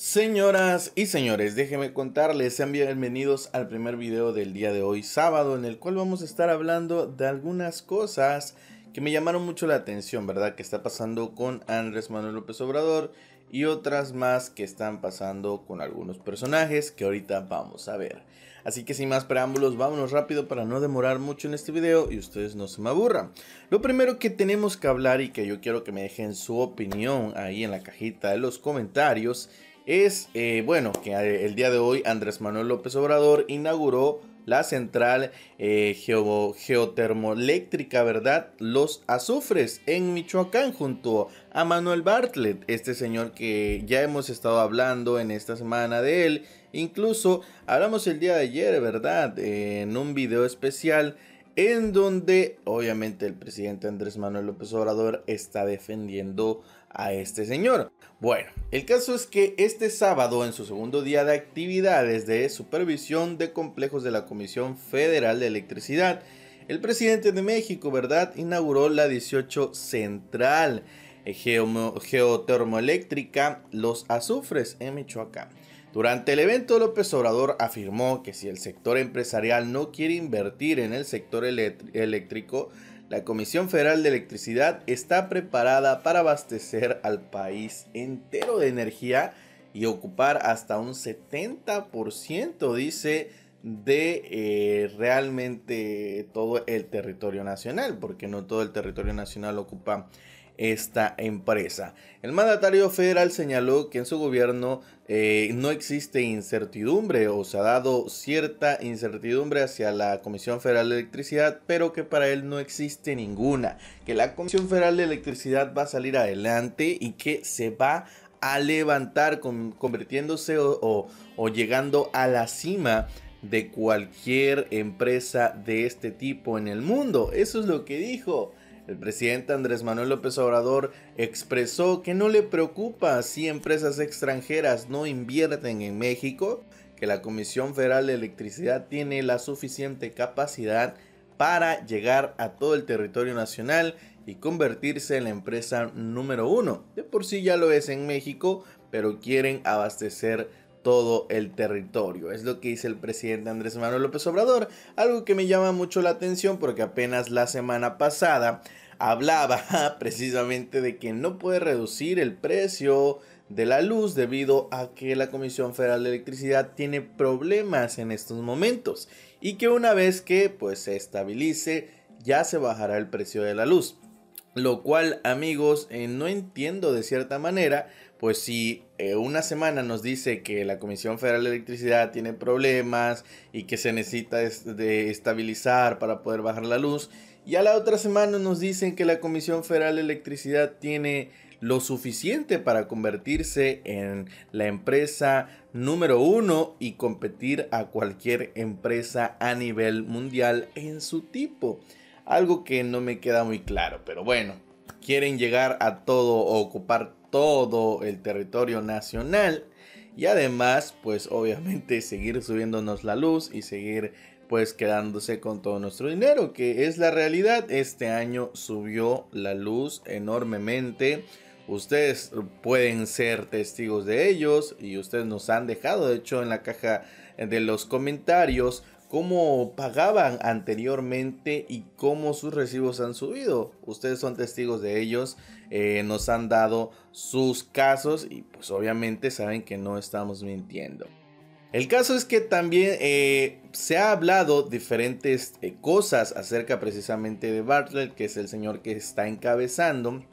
Señoras y señores, déjenme contarles, sean bienvenidos al primer video del día de hoy, sábado, en el cual vamos a estar hablando de algunas cosas que me llamaron mucho la atención, ¿verdad? Que está pasando con Andrés Manuel López Obrador y otras más que están pasando con algunos personajes que ahorita vamos a ver. Así que sin más preámbulos, vámonos rápido para no demorar mucho en este video y ustedes no se me aburran. Lo primero que tenemos que hablar y que yo quiero que me dejen su opinión ahí en la cajita de los comentarios es, eh, bueno, que el día de hoy Andrés Manuel López Obrador inauguró la central eh, geotermoeléctrica, ¿verdad? Los Azufres en Michoacán junto a Manuel Bartlett, este señor que ya hemos estado hablando en esta semana de él. Incluso hablamos el día de ayer, ¿verdad? Eh, en un video especial en donde obviamente el presidente Andrés Manuel López Obrador está defendiendo a este señor. Bueno, el caso es que este sábado, en su segundo día de actividades de supervisión de complejos de la Comisión Federal de Electricidad, el presidente de México, ¿verdad?, inauguró la 18 Central Geotermoeléctrica Los Azufres en Michoacán durante el evento, López Obrador afirmó que si el sector empresarial no quiere invertir en el sector eléctrico, la Comisión Federal de Electricidad está preparada para abastecer al país entero de energía y ocupar hasta un 70%, dice, de eh, realmente todo el territorio nacional, porque no todo el territorio nacional ocupa esta empresa. El mandatario federal señaló que en su gobierno eh, no existe incertidumbre o se ha dado cierta incertidumbre hacia la Comisión Federal de Electricidad, pero que para él no existe ninguna, que la Comisión Federal de Electricidad va a salir adelante y que se va a levantar convirtiéndose o llegando a la cima de cualquier empresa de este tipo en el mundo. Eso es lo que dijo. El presidente Andrés Manuel López Obrador expresó que no le preocupa si empresas extranjeras no invierten en México, que la Comisión Federal de Electricidad tiene la suficiente capacidad para llegar a todo el territorio nacional y convertirse en la empresa número uno. De por sí ya lo es en México, pero quieren abastecer todo el territorio. Es lo que dice el presidente Andrés Manuel López Obrador, algo que me llama mucho la atención porque apenas la semana pasada hablaba precisamente de que no puede reducir el precio de la luz debido a que la Comisión Federal de Electricidad tiene problemas en estos momentos y que una vez que pues se estabilice ya se bajará el precio de la luz. Lo cual amigos eh, no entiendo de cierta manera pues si eh, una semana nos dice que la Comisión Federal de Electricidad tiene problemas y que se necesita de estabilizar para poder bajar la luz, y a la otra semana nos dicen que la Comisión Federal de Electricidad tiene lo suficiente para convertirse en la empresa número uno y competir a cualquier empresa a nivel mundial en su tipo. Algo que no me queda muy claro, pero bueno, quieren llegar a todo o ocupar todo el territorio nacional. Y además, pues obviamente seguir subiéndonos la luz y seguir pues quedándose con todo nuestro dinero, que es la realidad. Este año subió la luz enormemente. Ustedes pueden ser testigos de ellos y ustedes nos han dejado, de hecho, en la caja de los comentarios cómo pagaban anteriormente y cómo sus recibos han subido. Ustedes son testigos de ellos, eh, nos han dado sus casos y pues obviamente saben que no estamos mintiendo. El caso es que también eh, se ha hablado diferentes eh, cosas acerca precisamente de Bartlett, que es el señor que está encabezando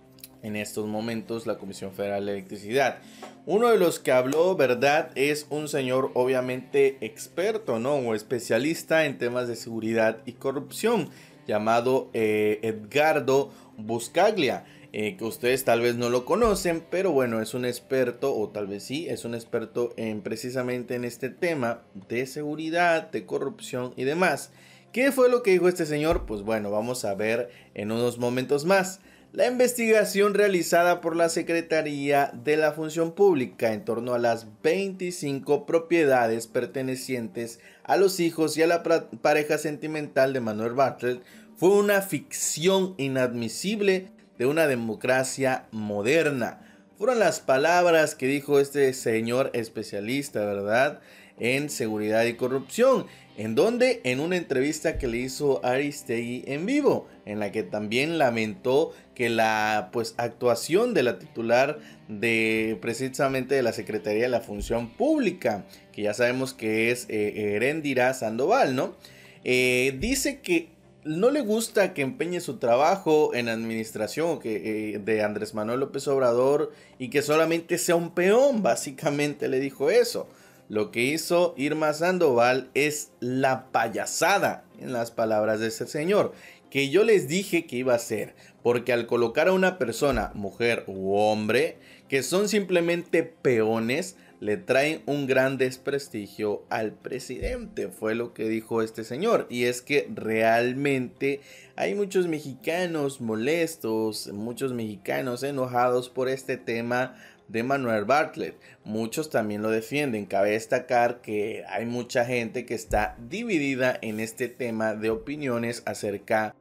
en estos momentos la Comisión Federal de Electricidad. Uno de los que habló, ¿verdad? Es un señor obviamente experto, ¿no? O especialista en temas de seguridad y corrupción, llamado eh, Edgardo Buscaglia. Eh, que ustedes tal vez no lo conocen, pero bueno, es un experto, o tal vez sí, es un experto en precisamente en este tema de seguridad, de corrupción y demás. ¿Qué fue lo que dijo este señor? Pues bueno, vamos a ver en unos momentos más. La investigación realizada por la Secretaría de la Función Pública en torno a las 25 propiedades pertenecientes a los hijos y a la pareja sentimental de Manuel Bartlett fue una ficción inadmisible de una democracia moderna. Fueron las palabras que dijo este señor especialista, ¿verdad?, en seguridad y corrupción. ¿En dónde? En una entrevista que le hizo Aristegui en vivo, en la que también lamentó que la pues, actuación de la titular de precisamente de la Secretaría de la Función Pública, que ya sabemos que es eh, Erendira Sandoval, ¿no? Eh, dice que no le gusta que empeñe su trabajo en administración que, eh, de Andrés Manuel López Obrador y que solamente sea un peón, básicamente le dijo eso. Lo que hizo Irma Sandoval es la payasada, en las palabras de ese señor, que yo les dije que iba a ser, porque al colocar a una persona, mujer u hombre, que son simplemente peones, le traen un gran desprestigio al presidente, fue lo que dijo este señor. Y es que realmente hay muchos mexicanos molestos, muchos mexicanos enojados por este tema de Manuel Bartlett. Muchos también lo defienden. Cabe destacar que hay mucha gente que está dividida en este tema de opiniones acerca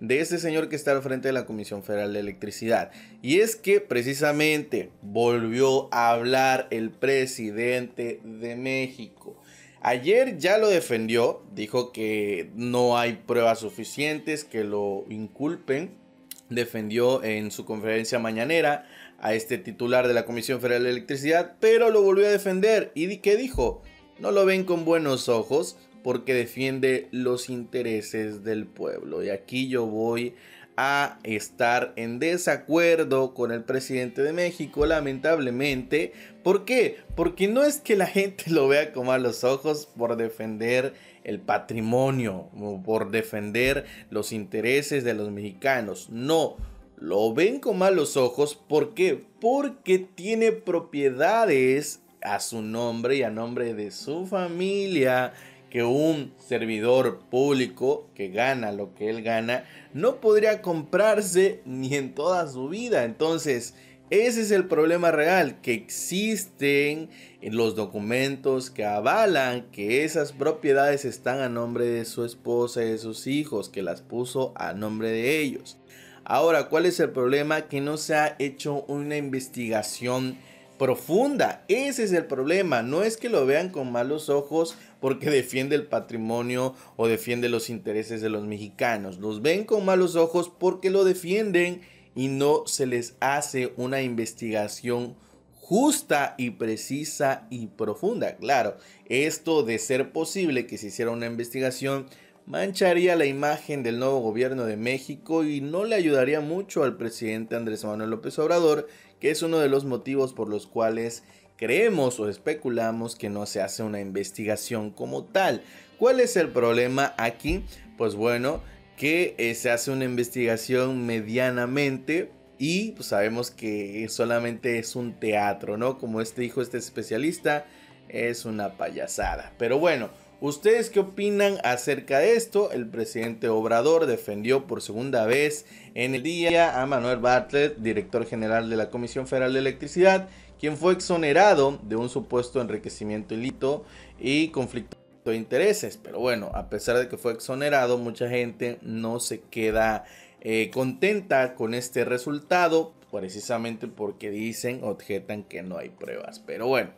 de este señor que está al frente de la Comisión Federal de Electricidad. Y es que precisamente volvió a hablar el presidente de México. Ayer ya lo defendió, dijo que no hay pruebas suficientes que lo inculpen. Defendió en su conferencia mañanera a este titular de la Comisión Federal de Electricidad, pero lo volvió a defender. ¿Y qué dijo? No lo ven con buenos ojos porque defiende los intereses del pueblo. Y aquí yo voy a estar en desacuerdo con el presidente de México, lamentablemente. ¿Por qué? Porque no es que la gente lo vea con malos ojos por defender el patrimonio, por defender los intereses de los mexicanos. No lo ven con malos ojos. ¿Por qué? Porque tiene propiedades a su nombre y a nombre de su familia que un servidor público que gana lo que él gana no podría comprarse ni en toda su vida. Entonces, ese es el problema real, que existen en los documentos que avalan que esas propiedades están a nombre de su esposa y de sus hijos, que las puso a nombre de ellos. Ahora, ¿cuál es el problema? Que no se ha hecho una investigación profunda. Ese es el problema. No es que lo vean con malos ojos porque defiende el patrimonio o defiende los intereses de los mexicanos. Los ven con malos ojos porque lo defienden y no se les hace una investigación justa y precisa y profunda. Claro, esto de ser posible que se hiciera una investigación mancharía la imagen del nuevo gobierno de México y no le ayudaría mucho al presidente Andrés Manuel López Obrador, que es uno de los motivos por los cuales creemos o especulamos que no se hace una investigación como tal. ¿Cuál es el problema aquí? Pues bueno, que eh, se hace una investigación medianamente, y pues, sabemos que solamente es un teatro, ¿no? Como este dijo este especialista, es una payasada. Pero bueno, ¿Ustedes qué opinan acerca de esto? El presidente Obrador defendió por segunda vez en el día a Manuel Bartlett, director general de la Comisión Federal de Electricidad, quien fue exonerado de un supuesto enriquecimiento ilícito y conflicto de intereses. Pero bueno, a pesar de que fue exonerado, mucha gente no se queda eh, contenta con este resultado, precisamente porque dicen, objetan que no hay pruebas. Pero bueno,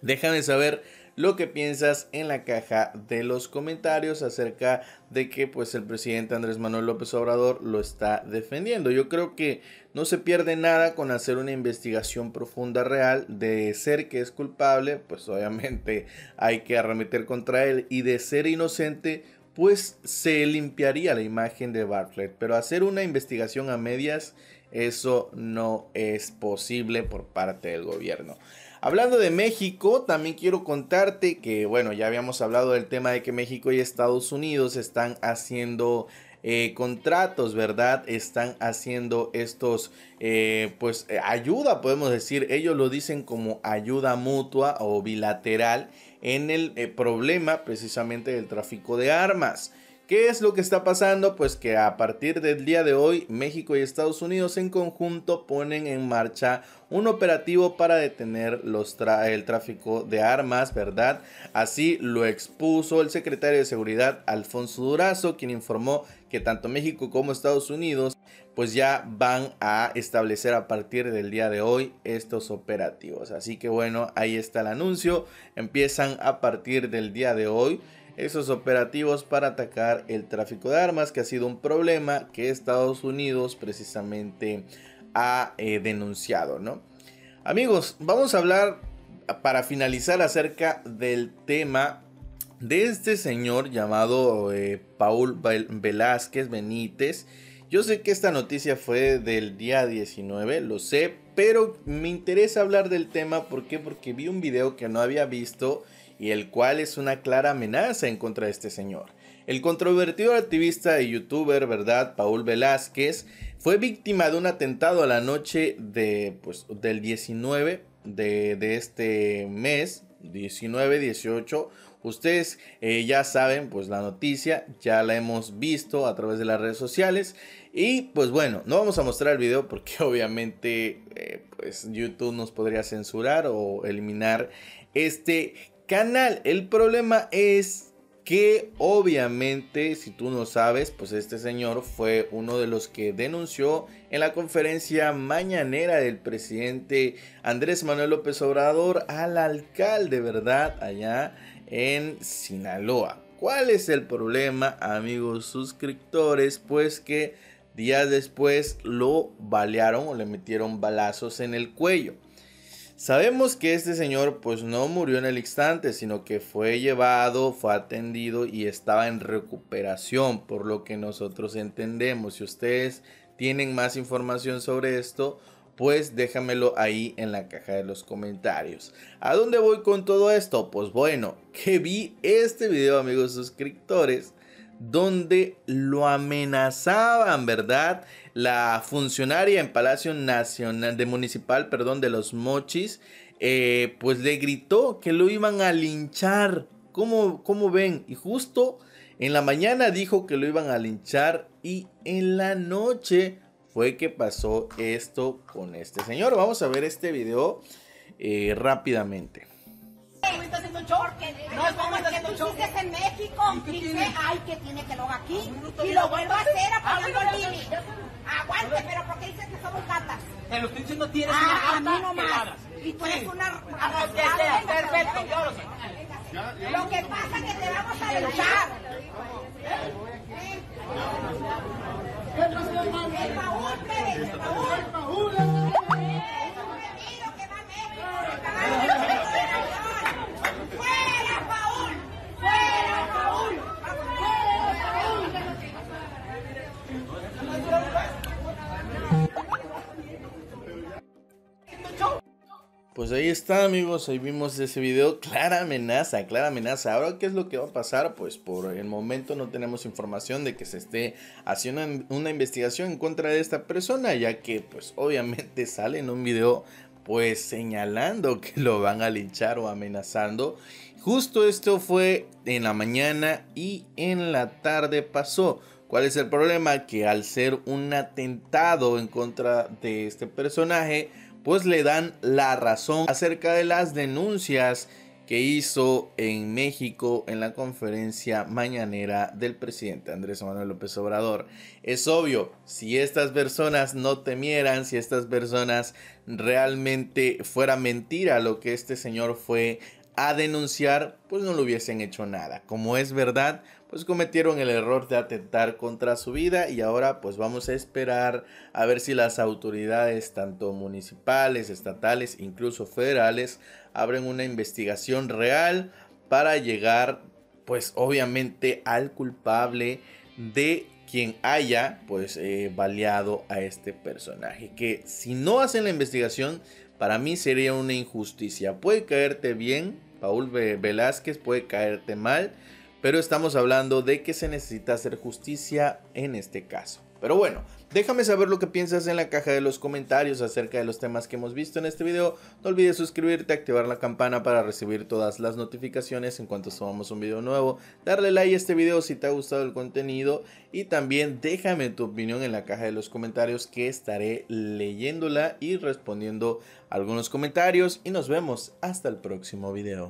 déjenme saber lo que piensas en la caja de los comentarios acerca de que pues el presidente Andrés Manuel López Obrador lo está defendiendo. Yo creo que no se pierde nada con hacer una investigación profunda real de ser que es culpable, pues obviamente hay que arremeter contra él y de ser inocente pues se limpiaría la imagen de Bartlett, pero hacer una investigación a medias eso no es posible por parte del gobierno. Hablando de México, también quiero contarte que, bueno, ya habíamos hablado del tema de que México y Estados Unidos están haciendo eh, contratos, ¿verdad? Están haciendo estos, eh, pues, eh, ayuda, podemos decir, ellos lo dicen como ayuda mutua o bilateral en el problema precisamente del tráfico de armas. ¿Qué es lo que está pasando? Pues que a partir del día de hoy, México y Estados Unidos en conjunto ponen en marcha un operativo para detener el tráfico de armas, ¿verdad? Así lo expuso el secretario de Seguridad, Alfonso Durazo, quien informó que tanto México como Estados Unidos pues ya van a establecer a partir del día de hoy estos operativos. Así que bueno, ahí está el anuncio. Empiezan a partir del día de hoy esos operativos para atacar el tráfico de armas, que ha sido un problema que Estados Unidos precisamente ha eh, denunciado, ¿no? Amigos, vamos a hablar para finalizar acerca del tema de este señor llamado eh, Paul Velázquez Benítez. Yo sé que esta noticia fue del día 19, lo sé, pero me interesa hablar del tema. ¿Por qué? Porque vi un video que no había visto y el cual es una clara amenaza en contra de este señor. El controvertido activista y youtuber, ¿verdad? Paul Velázquez fue víctima de un atentado a la noche de, pues, del 19 de, este mes, 19-18. Ustedes eh, ya saben, pues la noticia ya la hemos visto a través de las redes sociales. Y pues bueno, no vamos a mostrar el video porque obviamente eh, pues YouTube nos podría censurar o eliminar este canal. El problema es que obviamente, si tú no sabes, pues este señor fue uno de los que denunció en la conferencia mañanera del presidente Andrés Manuel López Obrador al alcalde, ¿verdad? Allá en Sinaloa. ¿Cuál es el problema, amigos suscriptores? Pues que días después lo balearon o le metieron balazos en el cuello. Sabemos que este señor pues no murió en el instante, sino que fue llevado, fue atendido y estaba en recuperación, por lo que nosotros entendemos. Si ustedes tienen más información sobre esto, pues déjamelo ahí en la caja de los comentarios. ¿A dónde voy con todo esto? Pues bueno, que vi este video amigos suscriptores donde lo amenazaban, ¿verdad? La funcionaria en Palacio Nacional de Municipal, perdón, de los Mochis, eh, pues le gritó que lo iban a linchar. ¿Cómo, ven? Y justo en la mañana dijo que lo iban a linchar y en la noche fue que pasó esto con este señor. Vamos a ver este video rápidamente dice, hay que tiene que lo aquí y lo vuelvo a hacer a el mini. Aguante, pero porque dices que somos gatas. Te lo estoy diciendo, tienes ah, una gata a mí nomás. Y tú eres una Perfecto, lo que pasa es que te vamos a luchar. El Paul. el Pues ahí está amigos, ahí vimos ese video, clara amenaza, clara amenaza. Ahora, ¿qué es lo que va a pasar? Pues por el momento no tenemos información de que se esté haciendo una investigación en contra de esta persona, ya que pues obviamente sale en un video pues señalando que lo van a linchar o amenazando. Justo esto fue en la mañana y en la tarde pasó. ¿Cuál es el problema? Que al ser un atentado en contra de este personaje, pues le dan la razón acerca de las denuncias que hizo en México en la conferencia mañanera del presidente Andrés Manuel López Obrador. Es obvio, si estas personas no temieran, si estas personas realmente fuera mentira lo que este señor fue a denunciar, pues no lo hubiesen hecho nada. Como es verdad, pues cometieron el error de atentar contra su vida y ahora pues vamos a esperar a ver si las autoridades, tanto municipales, estatales, incluso federales, abren una investigación real para llegar pues obviamente al culpable de quien haya pues eh, baleado a este personaje. Que si no hacen la investigación, para mí sería una injusticia. Puede caerte bien, Paul Velázquez puede caerte mal, pero estamos hablando de que se necesita hacer justicia en este caso. Pero bueno, Déjame saber lo que piensas en la caja de los comentarios acerca de los temas que hemos visto en este video. No olvides suscribirte, activar la campana para recibir todas las notificaciones en cuanto subamos un video nuevo. Darle like a este video si te ha gustado el contenido y también déjame tu opinión en la caja de los comentarios que estaré leyéndola y respondiendo algunos comentarios y nos vemos hasta el próximo video.